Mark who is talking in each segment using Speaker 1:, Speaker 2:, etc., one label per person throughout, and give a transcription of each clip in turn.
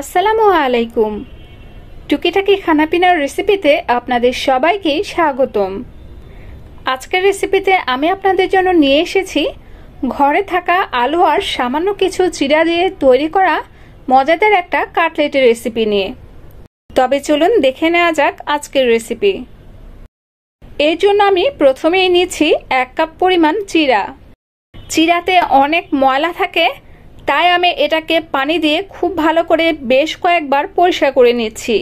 Speaker 1: আসসালামু আলাইকুম টুকিটাকি খানাপিনার রেসিপিতে আপনাদের সবাইকে স্বাগতম আজকের রেসিপিতে আমি আপনাদের জন্য নিয়ে এসেছি ঘরে থাকা আলু আর সামান্য কিছু চিরা দিয়ে তৈরি করা মজাদার একটা কাটলেটের রেসিপি নিয়ে তবে চলুন দেখে নেওয়া যাক আজকের রেসিপি এর জন্য আমি প্রথমেই নিয়েছি এক কাপ পরিমাণ চিরা চিরাতে অনেক ময়লা থাকে তাই আমি এটাকে পানি দিয়ে খুব ভালো করে বেশ কয়েকবার পরিষ্কার করে নিচ্ছি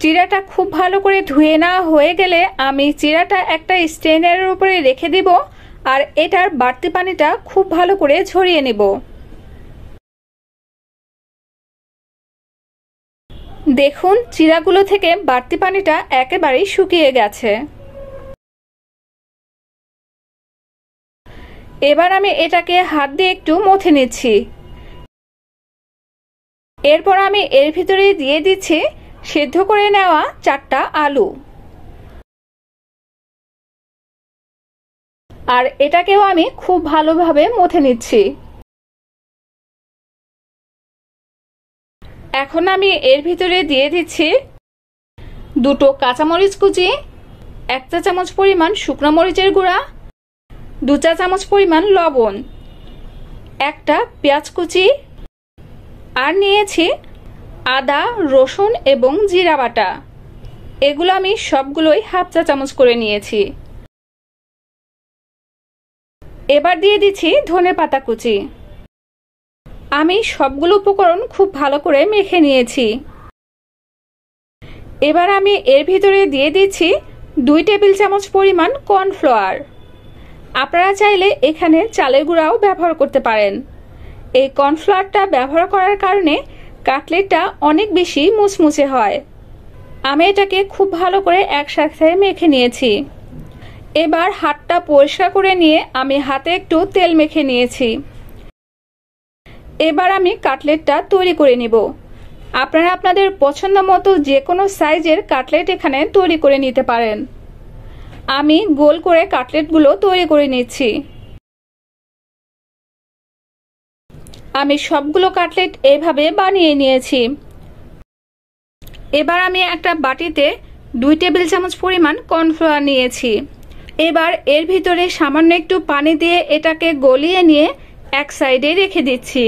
Speaker 1: চিরাটা খুব ভালো করে ধুয়ে না হয়ে গেলে আমি চিরাটা একটা স্ট্রেনারের উপরে রেখে দিব আর এটার বাড়তি পানিটা খুব ভালো করে ঝরিয়ে নেব দেখুন চিরাগুলো থেকে বাড়তি পানিটা একেবারেই শুকিয়ে গেছে এবার আমি এটাকে হাত দিয়ে একটু মথে নিচ্ছি এরপর আমি এর ভিতরে দিয়ে দিচ্ছি সেদ্ধ করে নেওয়া চারটা আলু আর এটাকেও আমি খুব ভালোভাবে মথে নিচ্ছি এখন আমি এর ভিতরে দিয়ে দিচ্ছি দুটো কাঁচামরিচ কুচি এক চা চামচ পরিমাণ শুকনো মরিচের গুঁড়া দু চা চামচ পরিমাণ লবণ একটা পেঁয়াজ কুচি আর নিয়েছি আদা রসুন এবং জিরা বাটা এগুলো আমি সবগুলোই হাফ চা চামচ করে নিয়েছি এবার দিয়ে দিচ্ছি ধনে পাতা কুচি আমি সবগুলো উপকরণ খুব ভালো করে মেখে নিয়েছি এবার আমি এর ভিতরে দিয়ে দিচ্ছি দুই টেবিল চামচ পরিমাণ কর্নফ্লাওয়ার আপনারা চাইলে এখানে চালের গুঁড়াও ব্যবহার করতে পারেন এই কর্নফ্লাওয়ারটা ব্যবহার করার কারণে কাটলেটটা অনেক বেশি মুচমুচে হয় আমি এটাকে খুব ভালো করে একসাথে মেখে নিয়েছি এবার হাতটা পরিষ্কার করে নিয়ে আমি হাতে একটু তেল মেখে নিয়েছি এবার আমি কাটলেটটা তৈরি করে নিব আপনারা আপনাদের পছন্দ মতো যে কোনো সাইজের কাটলেট এখানে তৈরি করে নিতে পারেন আমি গোল করে কাটলেটগুলো তৈরি করে নিচ্ছি আমি সবগুলো কাটলেট এইভাবে বানিয়ে নিয়েছি এবার আমি একটা বাটিতে দুই টেবিল চামচ পরিমাণ কর্নফ্লোয়ার নিয়েছি এবার এর ভিতরে সামান্য একটু পানি দিয়ে এটাকে গলিয়ে নিয়ে এক সাইডে রেখে দিচ্ছি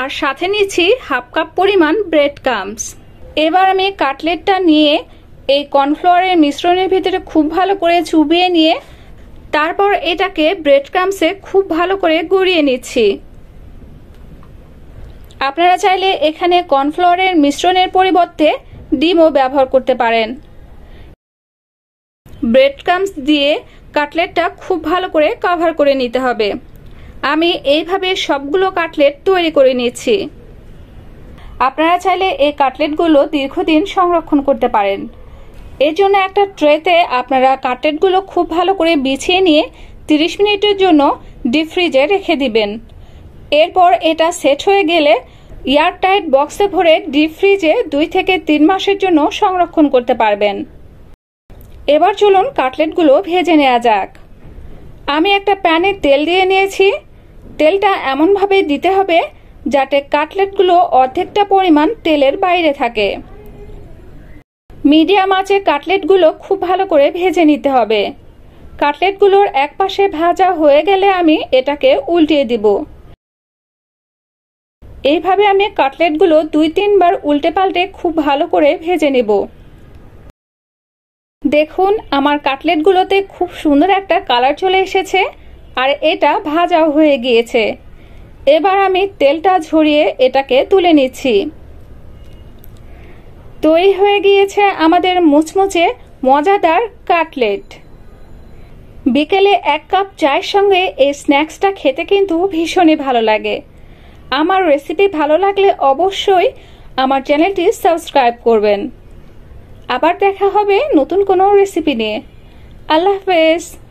Speaker 1: আর সাথে নিচ্ছি হাফ কাপ পরিমাণ ব্রেড কামস এবার আমি কাটলেটটা নিয়ে এই কর্নফ্লোয়ারের মিশ্রণের ভিতরে খুব ভালো করে চুবিয়ে নিয়ে তারপর এটাকে ব্রেড ক্রামসে খুব ভালো করে গড়িয়ে নিচ্ছি আপনারা চাইলে এখানে কর্নফ্লোয়ারের মিশ্রণের পরিবর্তে ডিমও ব্যবহার করতে পারেন ব্রেড ক্রামস দিয়ে কাটলেটটা খুব ভালো করে কাভার করে নিতে হবে আমি এইভাবে সবগুলো কাটলেট তৈরি করে নিচ্ছি আপনারা চাইলে এই কাটলেটগুলো দীর্ঘদিন সংরক্ষণ করতে পারেন এর জন্য একটা ট্রেতে আপনারা কাটলেটগুলো খুব ভালো করে বিছিয়ে নিয়ে 30 মিনিটের জন্য ডিপ ফ্রিজে রেখে দিবেন এরপর এটা সেট হয়ে গেলে এয়ারটাইট বক্সে ভরে ডিপ ফ্রিজে দুই থেকে তিন মাসের জন্য সংরক্ষণ করতে পারবেন এবার চলুন কাটলেটগুলো ভেজে নেওয়া যাক আমি একটা প্যানে তেল দিয়ে নিয়েছি তেলটা এমনভাবে দিতে হবে যাতে কাটলেটগুলো অর্ধেকটা পরিমাণ তেলের বাইরে থাকে মিডিয়াম আঁচে কাটলেটগুলো খুব ভালো করে ভেজে নিতে হবে কাটলেটগুলোর এক পাশে ভাজা হয়ে গেলে আমি এটাকে উল্টিয়ে দিব এইভাবে আমি কাটলেটগুলো দুই তিনবার উল্টে পাল্টে খুব ভালো করে ভেজে নেব দেখুন আমার কাটলেটগুলোতে খুব সুন্দর একটা কালার চলে এসেছে আর এটা ভাজা হয়ে গিয়েছে এবার আমি তেলটা ঝরিয়ে এটাকে তুলে নিচ্ছি তৈরি হয়ে গিয়েছে আমাদের মুচমুচে মজাদার কাটলেট বিকেলে এক কাপ চায়ের সঙ্গে এই স্ন্যাক্সটা খেতে কিন্তু ভীষণই ভালো লাগে আমার রেসিপি ভালো লাগলে অবশ্যই আমার চ্যানেলটি সাবস্ক্রাইব করবেন আবার দেখা হবে নতুন কোনো রেসিপি নিয়ে আল্লাহ হাফেজ